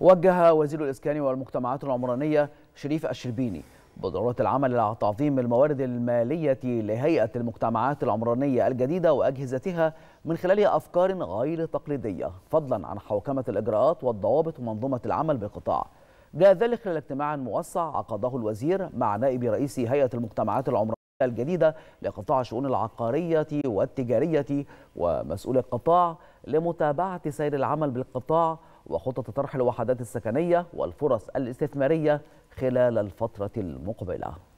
وجه وزير الإسكان والمجتمعات العمرانية شريف الشربيني بضرورة العمل على تعظيم الموارد المالية لهيئة المجتمعات العمرانية الجديدة وأجهزتها من خلال أفكار غير تقليدية فضلا عن حوكمة الإجراءات والضوابط ومنظومة العمل بالقطاع جاء ذلك خلال اجتماع موسع عقده الوزير مع نائب رئيس هيئة المجتمعات العمرانية الجديدة لقطاع الشؤون العقارية والتجارية ومسؤول القطاع لمتابعة سير العمل بالقطاع وخطط طرح الوحدات السكنية والفرص الاستثمارية خلال الفترة المقبلة